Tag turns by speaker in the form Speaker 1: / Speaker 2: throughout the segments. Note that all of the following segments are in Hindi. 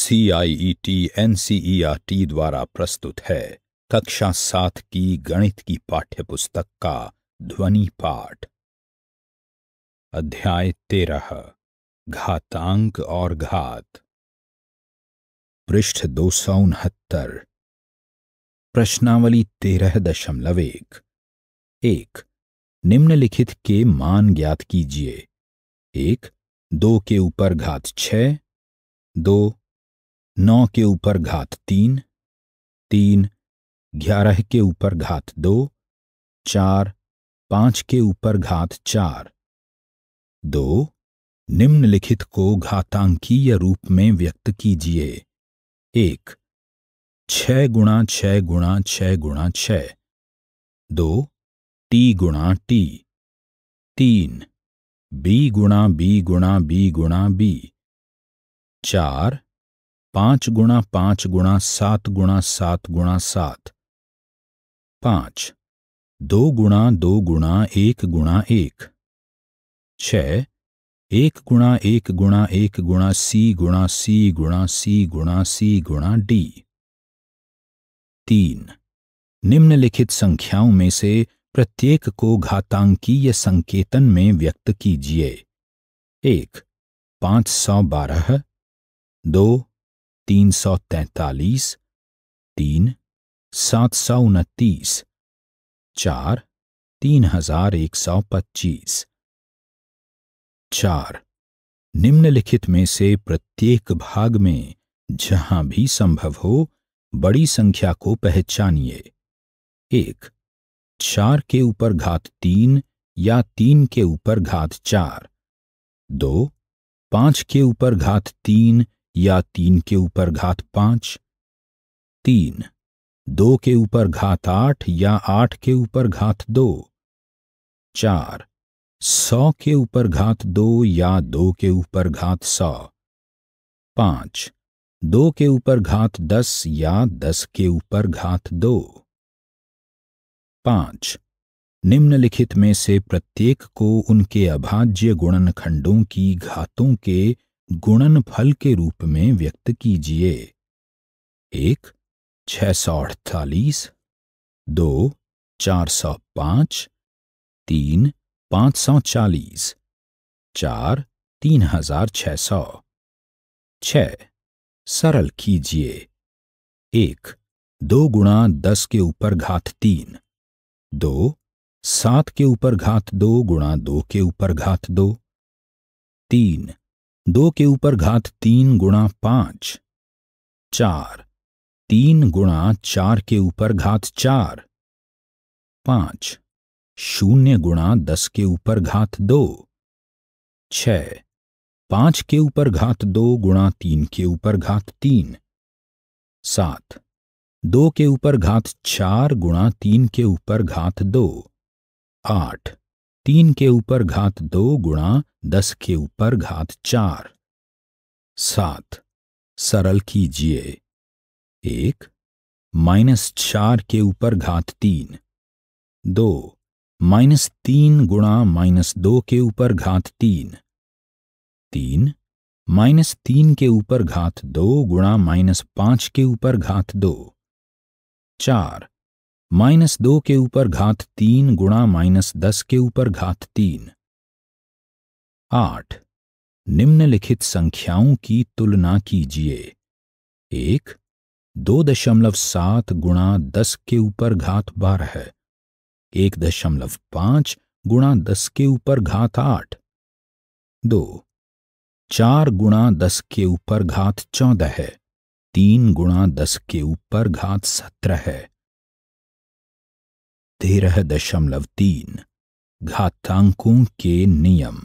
Speaker 1: C I E T N C E R T द्वारा प्रस्तुत है कक्षा सात की गणित की पाठ्य पुस्तक का ध्वनि पाठ अध्याय तेरह घातांक और घात पृष्ठ दो सौ उनहत्तर प्रश्नावली तेरह दशमलव एक एक निम्नलिखित के मान ज्ञात कीजिए एक दो के ऊपर घात छ दो नौ के ऊपर घात तीन तीन ग्यारह के ऊपर घात दो चार पांच के ऊपर घात चार दो निम्नलिखित को घातांकीय रूप में व्यक्त कीजिए एक छ गुणा छ गुणा छ गुणा छ दो टी गुणा टी तीन बी गुणा बी गुणा बी गुणा बी चार पांच गुणा पांच गुणा सात गुणा सात गुणा सात पांच दो गुणा दो गुणा एक गुणा एक छ एक गुणा एक गुणा एक गुणा सी गुणा सी गुणा सी गुणा सी गुणा डी तीन निम्नलिखित संख्याओं में से प्रत्येक को घातांकीय संकेतन में व्यक्त कीजिए एक पांच सौ बारह दो तीन सौ तैतालीस तीन सात सौ उनतीस चार तीन हजार एक सौ पच्चीस चार निम्नलिखित में से प्रत्येक भाग में जहां भी संभव हो बड़ी संख्या को पहचानिए एक चार के ऊपर घात तीन या तीन के ऊपर घात चार दो पांच के ऊपर घात तीन या तीन के ऊपर घात पांच तीन दो के ऊपर घात आठ या आठ के ऊपर घात दो चार सौ के ऊपर घात दो या दो के ऊपर घात सौ पांच दो के ऊपर घात दस या दस के ऊपर घात दो पांच निम्नलिखित में से प्रत्येक को उनके अभाज्य गुणनखंडों की घातों के गुणनफल के रूप में व्यक्त कीजिए एक छह सौ अड़तालीस दो चार सौ पांच तीन पाँच सौ चालीस चार तीन हजार छ सौ छ सरल कीजिए एक दो गुणा दस के ऊपर घात तीन दो सात के ऊपर घात दो गुणा दो के ऊपर घात दो तीन दो के ऊपर घात तीन गुणा पांच चार तीन गुणा चार के ऊपर घात चार पांच शून्य गुणा दस के ऊपर घात दो छ पांच के ऊपर घात दो गुणा तीन के ऊपर घात तीन सात दो के ऊपर घात चार गुणा तीन के ऊपर घात दो आठ तीन के ऊपर घात दो गुणा दस के ऊपर घात चार सात सरल कीजिए एक माइनस चार के ऊपर घात तीन दो माइनस तीन गुणा माइनस दो के ऊपर घात तीन तीन माइनस तीन के ऊपर घात दो गुणा माइनस पांच के ऊपर घात दो चार माइनस दो के ऊपर घात तीन गुणा माइनस दस के ऊपर घात तीन आठ निम्नलिखित संख्याओं की तुलना कीजिए एक दो दशमलव सात गुणा दस के ऊपर घात बारह एक दशमलव पांच गुणा दस के ऊपर घात आठ दो चार गुणा दस के ऊपर घात चौदह तीन गुणा दस के ऊपर घात सत्रह तेरह दशमलव तीन घातांकों के नियम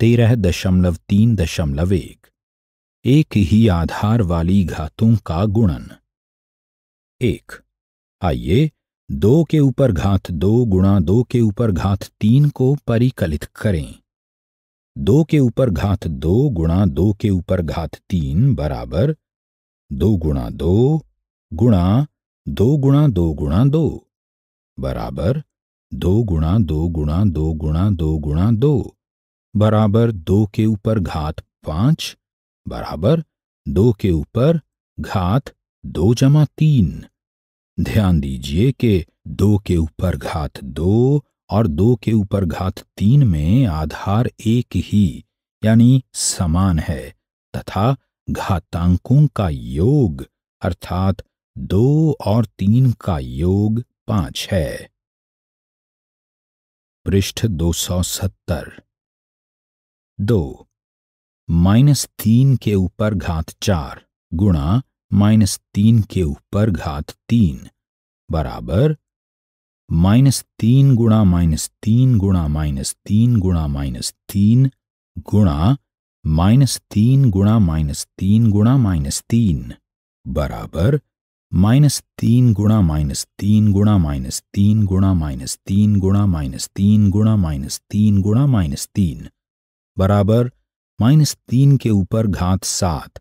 Speaker 1: तेरह दशमलव तीन दशमलव एक एक ही आधार वाली घातों का गुणन एक आइए दो के ऊपर घात दो गुणा दो के ऊपर घात तीन को परिकलित करें दो के ऊपर घात दो गुणा दो के ऊपर घात तीन बराबर दो गुणा दो गुणा दो गुणा दो गुणा दो बराबर दो गुणा दो गुणा दो गुणा दो गुणा दो बराबर दो के ऊपर घात पांच बराबर दो के ऊपर घात दो जमा तीन ध्यान दीजिए कि दो के ऊपर घात दो और दो के ऊपर घात तीन में आधार एक ही यानी समान है तथा घातांकों का योग अर्थात दो और तीन का योग पांच है पृष्ठ दो सौ सत्तर दो माइनस तीन के ऊपर घात चार गुणा माइनस तीन के ऊपर घात तीन बराबर माइनस तीन गुणा माइनस तीन गुणा माइनस तीन गुणा माइनस तीन गुणा माइनस तीन गुणा माइनस तीन गुणा माइनस तीन बराबर माइनस तीन गुणा माइनस तीन गुणा माइनस तीन गुणा माइनस तीन गुणा माइनस तीन गुणा माइनस तीन गुणा माइनस तीन बराबर माइनस तीन के ऊपर घात सात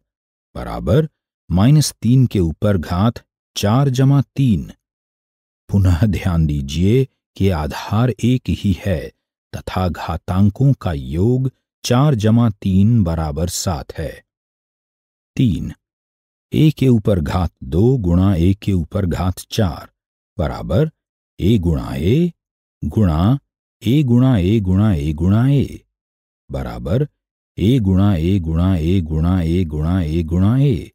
Speaker 1: बराबर माइनस तीन के ऊपर घात चार जमा तीन पुनः ध्यान दीजिए कि आधार एक ही है तथा घातांकों का योग चार जमा तीन बराबर सात है तीन ए के ऊपर घात दो गुणा ए के ऊपर घात चार बराबर ए गुणा ए गुणा ए गुणा ए गुणा ए गुणा ए बराबर ए गुणा ए गुणा ए गुणा ए गुणा ए गुणा ए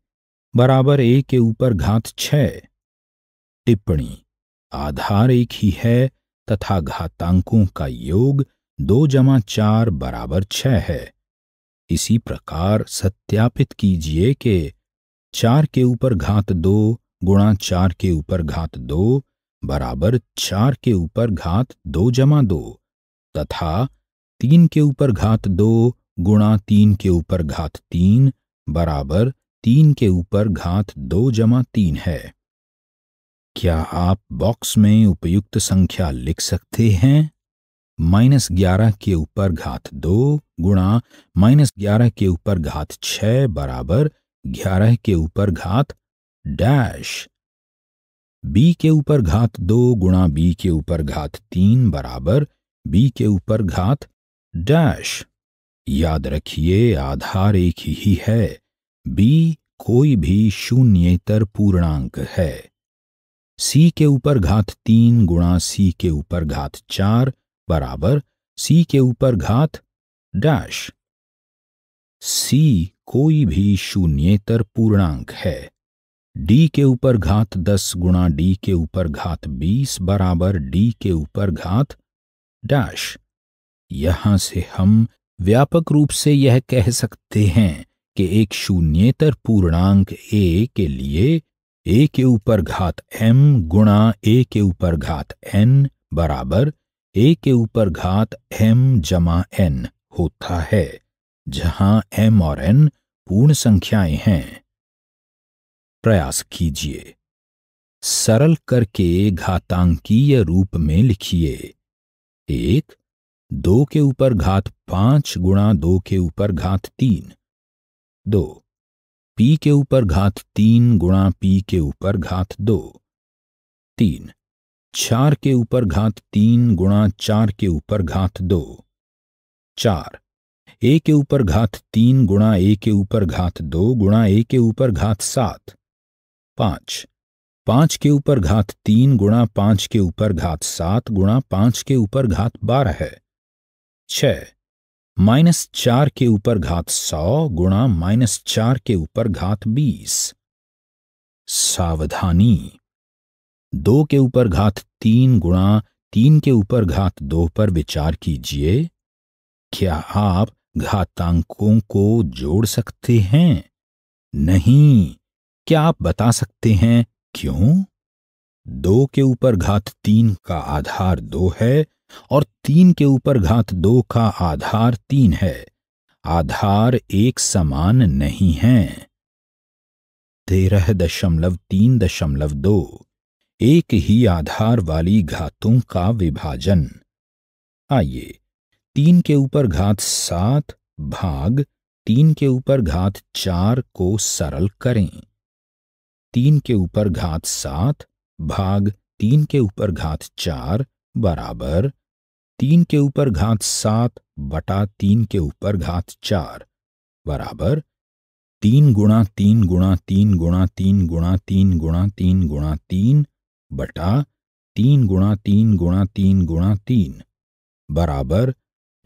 Speaker 1: बराबर ए के ऊपर घात छ टिप्पणी आधार एक ही है तथा घातांकों का योग दो जमा चार बराबर छ है इसी प्रकार सत्यापित कीजिए कि चार के ऊपर घात दो गुणा चार के ऊपर घात दो बराबर चार के ऊपर घात दो जमा दो तथा तीन के ऊपर घात दो गुणा तीन के ऊपर घात तीन बराबर तीन के ऊपर घात दो जमा तीन है क्या आप बॉक्स में उपयुक्त संख्या लिख सकते हैं माइनस ग्यारह के ऊपर घात दो गुणा माइनस ग्यारह के ऊपर घात छः बराबर ग्यारह के ऊपर घात डैश बी के ऊपर घात दो गुणा बी के ऊपर घात तीन बराबर बी के ऊपर घात डैश याद रखिए आधार एक ही है बी कोई भी शून्यतर पूर्णांक है सी के ऊपर घात तीन गुणा सी के ऊपर घात चार बराबर सी के ऊपर घात डैश सी कोई भी शून्यतर पूर्णांक है डी के ऊपर घात दस गुणा डी के ऊपर घात बीस बराबर डी के ऊपर घात डैश यहां से हम व्यापक रूप से यह कह सकते हैं कि एक शून्यतर पूर्णांक ए के लिए ए के ऊपर घात एम गुणा ए के ऊपर घात एन बराबर ए के ऊपर घात एम जमा एन होता है जहां एम और एन पूर्ण संख्याएं हैं प्रयास कीजिए सरल करके घातांकीय रूप में लिखिए एक दो के ऊपर घात पांच गुणा दो के ऊपर घात तीन दो पी के ऊपर घात तीन गुणा पी के ऊपर घात दो तीन चार के ऊपर घात तीन गुणा चार के ऊपर घात दो चार ए के ऊपर घात तीन गुणा ए के ऊपर घात दो गुणा ए के ऊपर घात सात पांच पांच के ऊपर घात तीन गुणा पांच के ऊपर घात सात गुणा पांच के ऊपर घात बारह है छ माइनस चार के ऊपर घात सौ गुणा माइनस चार के ऊपर घात बीस सावधानी दो के ऊपर घात तीन गुणा तीन के ऊपर घात दो पर विचार कीजिए क्या आप घातांकों को जोड़ सकते हैं नहीं क्या आप बता सकते हैं क्यों दो के ऊपर घात तीन का आधार दो है और तीन के ऊपर घात दो का आधार तीन है आधार एक समान नहीं है तेरह दशमलव तीन दशमलव दो एक ही आधार वाली घातों का विभाजन आइए तीन के ऊपर घात सात भाग तीन के ऊपर घात चार को सरल करें तीन के ऊपर घात सात भाग तीन के ऊपर घात चार बराबर तीन के ऊपर घात सात बटा तीन के ऊपर घात चार बराबर तीन गुणा तीन गुणा तीन गुणा तीन गुणा तीन गुणा तीन गुणा तीन बटा तीन गुणा तीन गुणा तीन गुणा तीन बराबर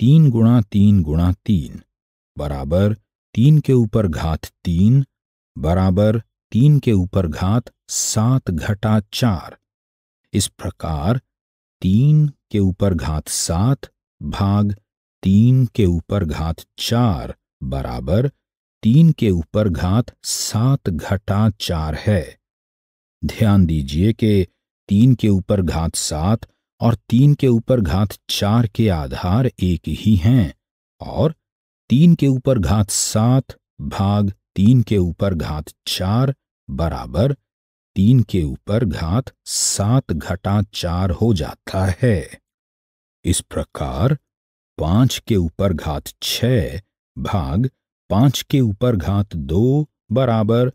Speaker 1: तीन गुणा तीन गुणा तीन बराबर तीन के ऊपर घात तीन बराबर तीन के ऊपर घात सात घटा चार इस प्रकार तीन के ऊपर घात सात भाग तीन के ऊपर घात चार बराबर तीन के ऊपर घात सात घटा चार है ध्यान दीजिए कि तीन के ऊपर घात सात और तीन के ऊपर घात चार के आधार एक ही हैं और तीन के ऊपर घात सात भाग तीन के ऊपर घात चार बराबर तीन के ऊपर घात सात घटा चार हो जाता है इस प्रकार पांच के ऊपर घात छ भाग पांच के ऊपर घात दो बराबर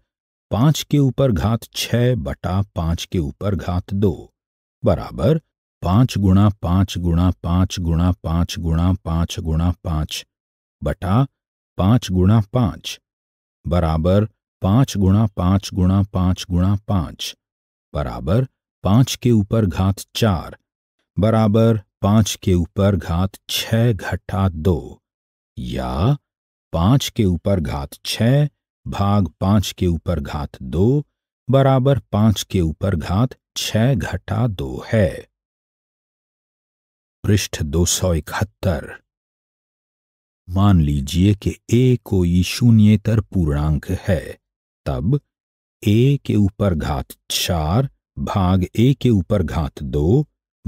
Speaker 1: पांच के ऊपर घात छ बटा पांच के ऊपर घात दो बराबर पांच गुणा पांच गुणा पांच गुणा पांच गुणा पांच गुणा पांच बटा पांच गुणा पांच बराबर पांच गुणा पांच गुणा पांच गुणा पांच बराबर पांच के ऊपर घात चार बराबर पांच के ऊपर घात छ घटा दो या पांच के ऊपर घात छः भाग पांच के ऊपर घात दो बराबर पांच के ऊपर घात छ घटा दो है पृष्ठ दो सौ इकहत्तर मान लीजिए कि ए कोई शून्यतर पूर्णांक है तब ए के ऊपर घात चार भाग ए के ऊपर घात दो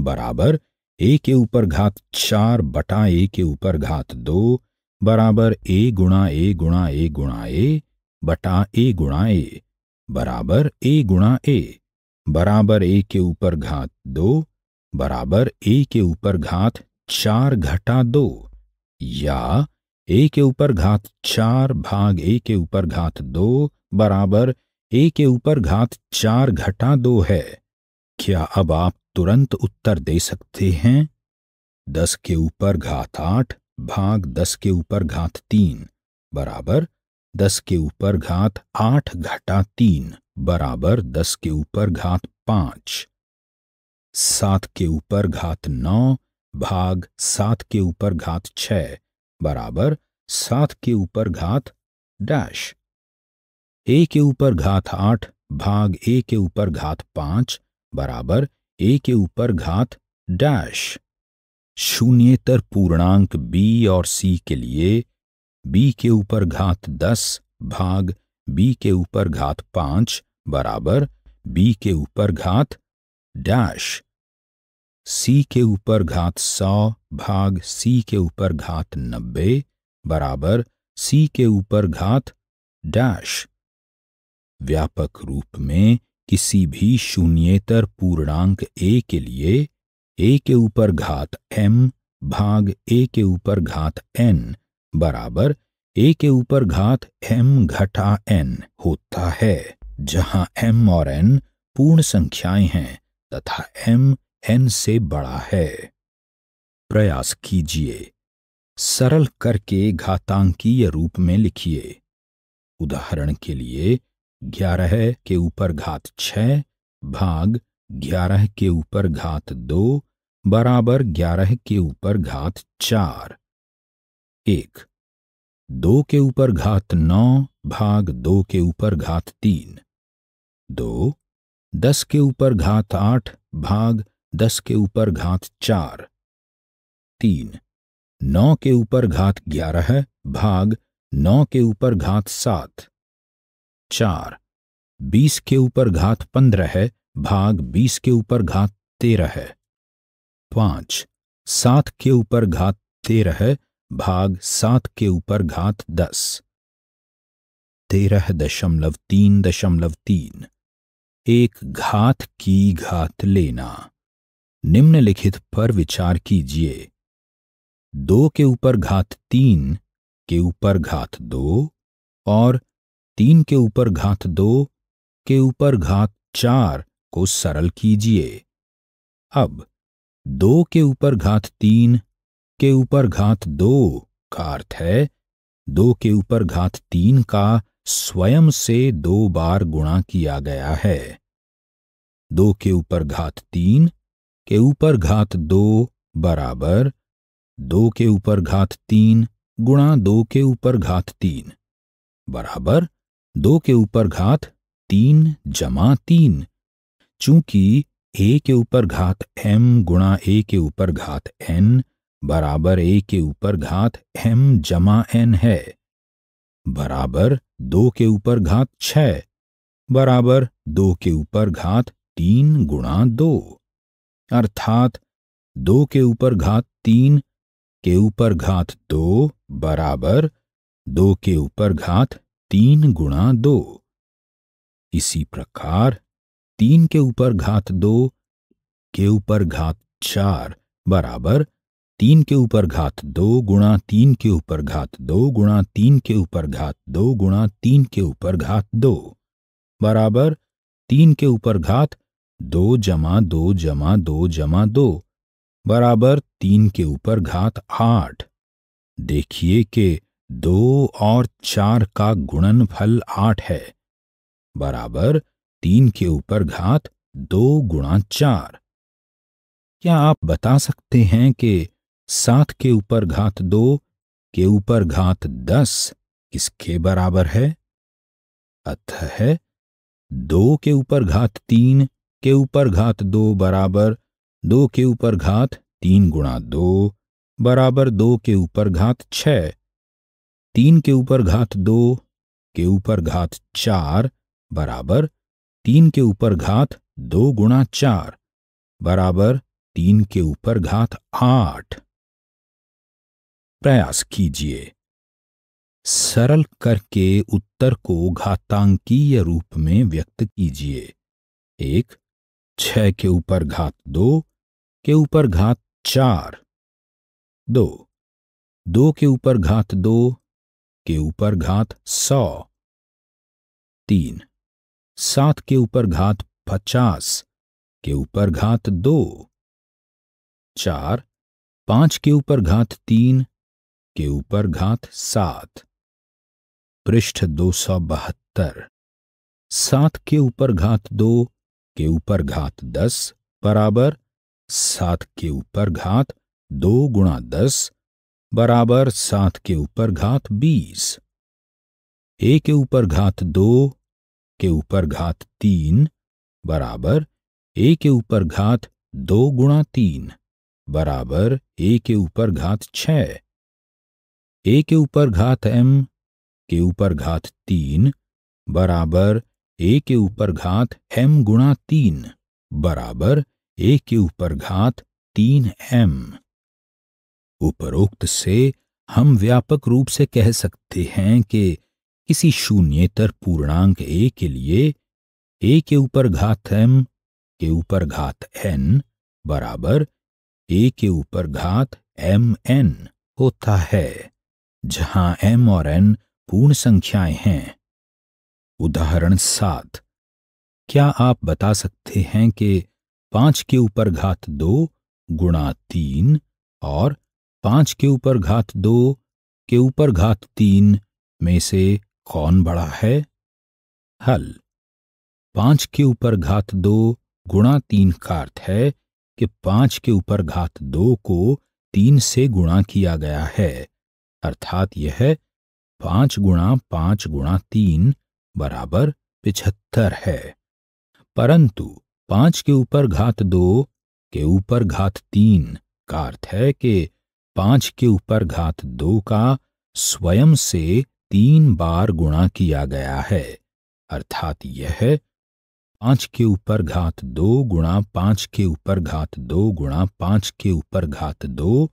Speaker 1: बराबर ए के ऊपर घात चार बटा ए के ऊपर घात दो बराबर ए गुणा ए गुणा ए गुणा ए बटा ए गुणा ए बराबर ए गुणा ए बराबर ए के ऊपर घात दो बराबर ए के ऊपर घात चार घटा दो या ए के ऊपर घात चार भाग ए के ऊपर घात दो बराबर ए के ऊपर घात चार घटा दो है क्या अब आप तुरंत उत्तर दे सकते हैं दस के ऊपर घात आठ भाग दस के ऊपर घात तीन बराबर दस के ऊपर घात आठ घटा तीन बराबर दस के ऊपर घात पांच सात के ऊपर घात नौ भाग सात के ऊपर घात छ बराबर सात के ऊपर घात डैश ए के ऊपर घात आठ भाग ए के ऊपर घात पांच बराबर ए के ऊपर घात डैश शून्यतर पूर्णांक बी और सी के लिए बी के ऊपर घात दस भाग बी के ऊपर घात पांच बराबर बी के ऊपर घात डैश सी के ऊपर घात सौ भाग सी के ऊपर घात नब्बे बराबर सी के ऊपर घात डैश व्यापक रूप में किसी भी शून्यतर पूर्णांक ए के लिए ए के ऊपर घात एम भाग ए के ऊपर घात एन बराबर ए के ऊपर घात एम घटा एन होता है जहां एम और एन पूर्ण संख्याएं हैं तथा एम एन से बड़ा है प्रयास कीजिए सरल करके घातांकीय रूप में लिखिए उदाहरण के लिए ग्यारह के ऊपर घात छ भाग ग्यारह के ऊपर घात दो बराबर ग्यारह के ऊपर घात चार एक दो के ऊपर घात नौ भाग दो के ऊपर घात तीन दो दस के ऊपर घात आठ भाग दस के ऊपर घात चार तीन नौ के ऊपर घात ग्यारह भाग नौ के ऊपर घात सात चार बीस के ऊपर घात पंद्रह है भाग बीस के ऊपर घात तेरह है पांच सात के ऊपर घात तेरह है भाग सात के ऊपर घात दस तेरह दशमलव तीन दशमलव तीन एक घात की घात लेना निम्नलिखित पर विचार कीजिए दो के ऊपर घात तीन के ऊपर घात दो और तीन के ऊपर घात दो के ऊपर घात चार को सरल कीजिए अब दो के ऊपर घात तीन के ऊपर घात दो का अर्थ है दो के ऊपर घात तीन का स्वयं से दो बार गुणा किया गया है दो के ऊपर घात तीन के ऊपर घात दो बराबर दो के ऊपर घात तीन गुणा दो के ऊपर घात तीन बराबर दो के ऊपर घात तीन जमा तीन चूंकि ए के ऊपर घात एम गुणा ए के ऊपर घात एन बराबर ए के ऊपर घात एम जमा एन है बराबर दो के ऊपर घात छः बराबर दो के ऊपर घात तीन गुणा दो अर्थात दो के ऊपर घात तीन के ऊपर घात दो बराबर दो के ऊपर घात तीन गुणा दो इसी प्रकार तीन के ऊपर घात दो के ऊपर घात चार बराबर तीन के ऊपर घात दो गुणा तीन के ऊपर घात दो गुणा तीन के ऊपर घात दो गुणा तीन के ऊपर घात दो बराबर तीन के ऊपर घात दो जमा दो जमा दो जमा दो बराबर तीन के ऊपर घात आठ देखिए कि दो और चार का गुणनफल आठ है बराबर तीन के ऊपर घात दो गुणा चार क्या आप बता सकते हैं कि सात के ऊपर घात दो के ऊपर घात दस किसके बराबर है अतः है दो के ऊपर घात तीन के ऊपर घात दो बराबर दो के ऊपर घात तीन गुणा दो बराबर दो के ऊपर घात छ तीन के ऊपर घात दो के ऊपर घात चार बराबर तीन के ऊपर घात दो गुणा चार बराबर तीन के ऊपर घात आठ प्रयास कीजिए सरल करके उत्तर को घातांकीय रूप में व्यक्त कीजिए एक छह के ऊपर घात दो के ऊपर घात चार दो दो के ऊपर घात दो के ऊपर घात सौ तीन सात के ऊपर घात पचास के ऊपर घात दो चार पांच के ऊपर घात तीन के ऊपर घात सात पृष्ठ दो सौ बहत्तर सात के ऊपर घात दो के ऊपर घात दस बराबर सात के ऊपर घात दो गुणा दस बराबर सात के ऊपर घात बीस ए के ऊपर घात दो के ऊपर घात तीन बराबर ए के ऊपर घात दो गुणा तीन बराबर ए के ऊपर घात छः ए के ऊपर घात एम के ऊपर घात तीन बराबर ए के ऊपर घात एम गुणा तीन बराबर ए के ऊपर घात तीन एम उपरोक्त से हम व्यापक रूप से कह सकते हैं कि किसी शून्यतर पूर्णांक ए के लिए ए के ऊपर घात एम के ऊपर घात एन बराबर ए के ऊपर घात एम एन होता है जहां एम और एन पूर्ण संख्याएं हैं उदाहरण सात क्या आप बता सकते हैं कि पांच के ऊपर घात दो गुणा तीन और पांच के ऊपर घात दो के ऊपर घात तीन में से कौन बड़ा है हल पांच के ऊपर घात दो गुणा तीन का अर्थ है कि पांच के ऊपर घात दो को तीन से गुणा किया गया है अर्थात यह पांच गुणा पांच गुणा तीन बराबर पिछहत्तर है परंतु पांच के ऊपर घात दो के ऊपर घात तीन का अर्थ है कि पांच के ऊपर घात दो का स्वयं से तीन बार गुणा किया गया है अर्थात यह पांच के ऊपर घात दो गुणा पांच के ऊपर घात दो गुणा पांच के ऊपर घात दो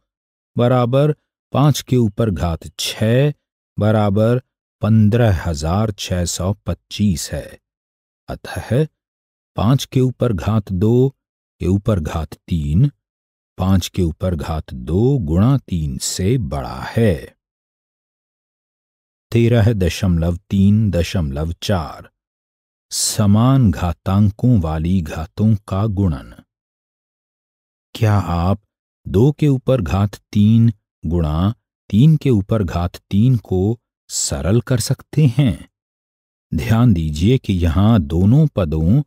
Speaker 1: बराबर पांच के ऊपर घात छ बराबर पंद्रह हजार छह सौ पच्चीस है अतः पांच के ऊपर घात दो के ऊपर घात तीन पांच के ऊपर घात दो गुणा तीन से बड़ा है तेरह दशमलव तीन दशमलव चार समान घातांकों वाली घातों का गुणन क्या आप दो के ऊपर घात तीन गुणा तीन के ऊपर घात तीन को सरल कर सकते हैं ध्यान दीजिए कि यहाँ दोनों पदों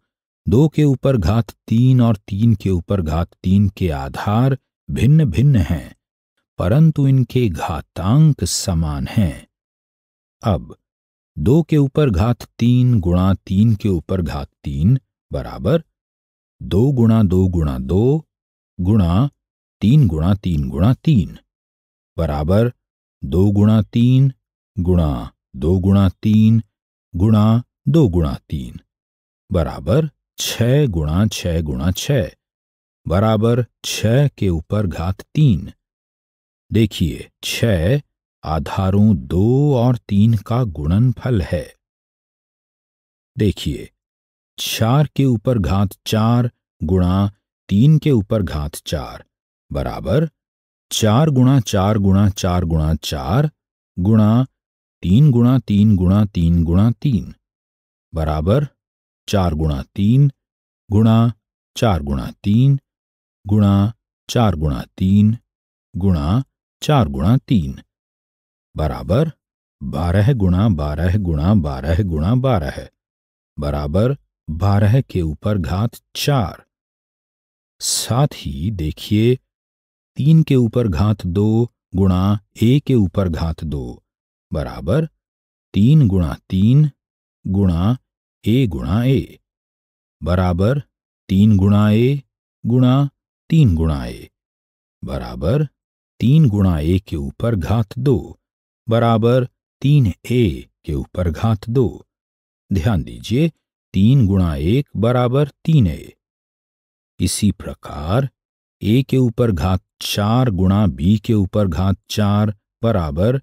Speaker 1: दो के ऊपर घात तीन और तीन के ऊपर घात तीन के आधार भिन्न भिन्न हैं परंतु इनके घातांक समान हैं अब दो के ऊपर घात तीन गुणा तीन के ऊपर घात तीन बराबर दो गुणा दो गुणा दो गुणा तीन गुणा तीन गुणा तीन बराबर दो गुणा तीन गुणा दो गुणा तीन गुणा दो गुणा तीन बराबर छ गुणा छ गुणा छ बराबर छ के ऊपर घात तीन देखिए छ आधारों दो और तीन का गुणनफल है देखिए चार के ऊपर घात चार गुणा तीन के ऊपर घात चार बराबर चार गुणा चार गुणा चार गुणा चार गुणा तीन गुणा तीन गुणा तीन गुणा तीन बराबर चार गुणा तीन गुणा चार गुणा तीन गुणा चार गुणा तीन गुणा चार गुणा तीन बराबर बारह गुणा बारह गुणा बारह गुणा बारह बराबर बारह के ऊपर घात चार साथ ही देखिए तीन के ऊपर घात दो गुणा ए के ऊपर घात दो बराबर तीन गुणा तीन गुणा ए गुणा ए बराबर तीन गुणा ए गुणा तीन गुणा ए बराबर तीन गुणा ए के ऊपर घात दो बराबर तीन ए के ऊपर घात दो ध्यान दीजिए तीन गुणा एक बराबर तीन ए इसी प्रकार ए के ऊपर घात चार गुणा बी के ऊपर घात चार बराबर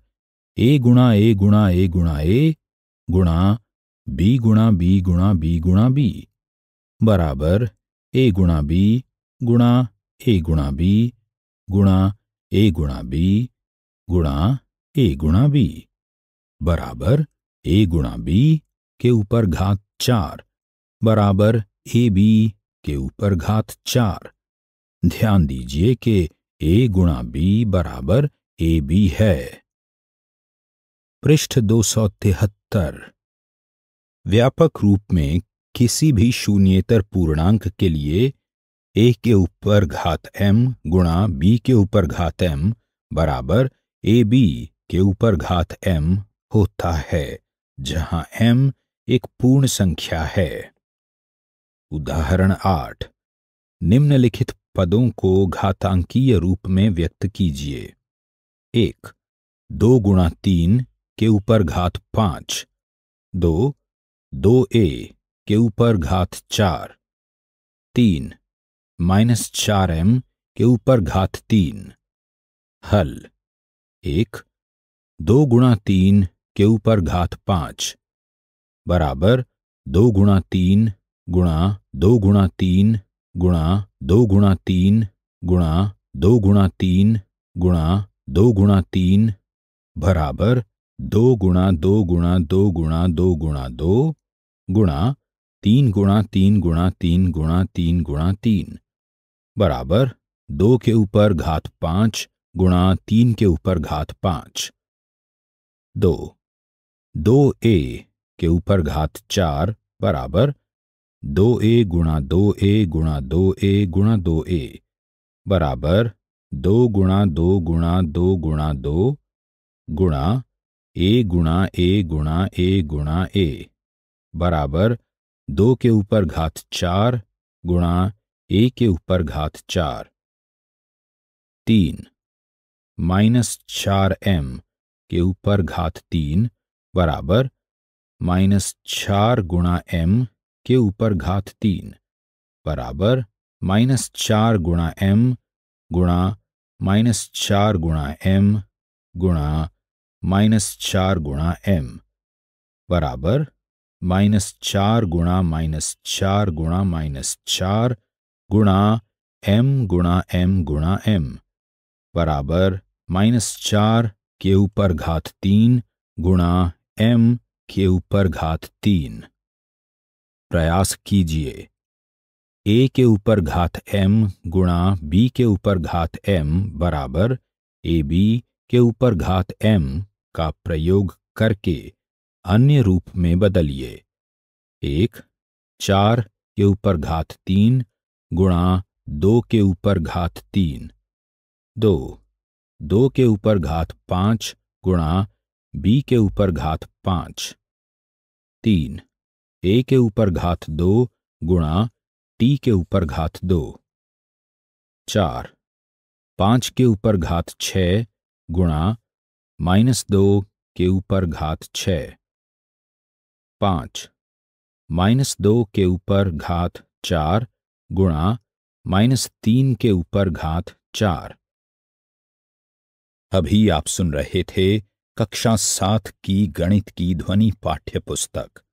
Speaker 1: ए गुणा ए गुणा ए गुणा ए गुणा बी गुणा बी गुणा बी गुणा बी बराबर ए गुणा बी गुणा ए गुणा बी गुणा ए गुणा बी गुणा ए गुणा बी बराबर ए गुणा बी के ऊपर घात चार बराबर ए बी के ऊपर घात चार ध्यान दीजिए कि ए गुणा बी बराबर ए बी है पृष्ठ दो सौ तिहत्तर व्यापक रूप में किसी भी शून्यतर पूर्णांक के लिए ए के ऊपर घात एम गुणा बी के ऊपर घात एम बराबर ए बी के ऊपर घात एम होता है जहां एम एक पूर्ण संख्या है उदाहरण आठ निम्नलिखित पदों को घातांकीय रूप में व्यक्त कीजिए एक दो गुणा तीन के ऊपर घात पांच दो दो ए के ऊपर घात चार तीन माइनस चार एम के ऊपर घात तीन हल एक दो गुणा तीन के ऊपर घात पांच बराबर दो गुणा तीन गुणा दो गुणा तीन गुणा दो गुणा तीन गुणा दो गुणा तीन गुणा दो गुणा तीन बराबर दो गुणा दो गुणा दो गुणा दो गुणा दो गुणा तीन गुणा तीन गुणा तीन गुणा तीन गुणा तीन बराबर दो के ऊपर घात पांच गुणा तीन के ऊपर घात पांच दो दो ए के ऊपर घात चार बराबर दो ए गुणा दो ए गुणा दो ए गुणा दो ए बराबर दो गुणा दो गुणा दो गुणा दो गुणा ए गुणा ए गुणा ए गुणा ए बराबर दो के ऊपर घात चार गुणा ए के ऊपर घात चार तीन माइनस चार एम के ऊपर घात तीन बराबर माइनस चार गुणा एम के ऊपर घात तीन बराबर माइनस चार गुणा एम गुणा माइनस चार गुणा एम गुणा माइनस चार गुणा एम बराबर माइनस चार गुणा माइनस चार गुणा माइनस चार गुणा एम गुणा एम गुणा एम बराबर माइनस चार के ऊपर घात तीन गुणा एम के ऊपर घात तीन प्रयास कीजिए ए के ऊपर घात एम गुणा बी के ऊपर घात एम बराबर ए बी के ऊपर घात एम का प्रयोग करके अन्य रूप में बदलिए एक चार के ऊपर घात तीन गुणा दो के ऊपर घात तीन दो दो के ऊपर घात पांच गुणा बी के ऊपर घात पांच तीन ए के ऊपर घात दो गुणा टी के ऊपर घात दो चार पांच के ऊपर घात छ गुणा माइनस दो के ऊपर घात छ पांच माइनस दो के ऊपर घात चार गुणा माइनस तीन के ऊपर घात चार अभी आप सुन रहे थे कक्षा सात की गणित की ध्वनि पाठ्य पुस्तक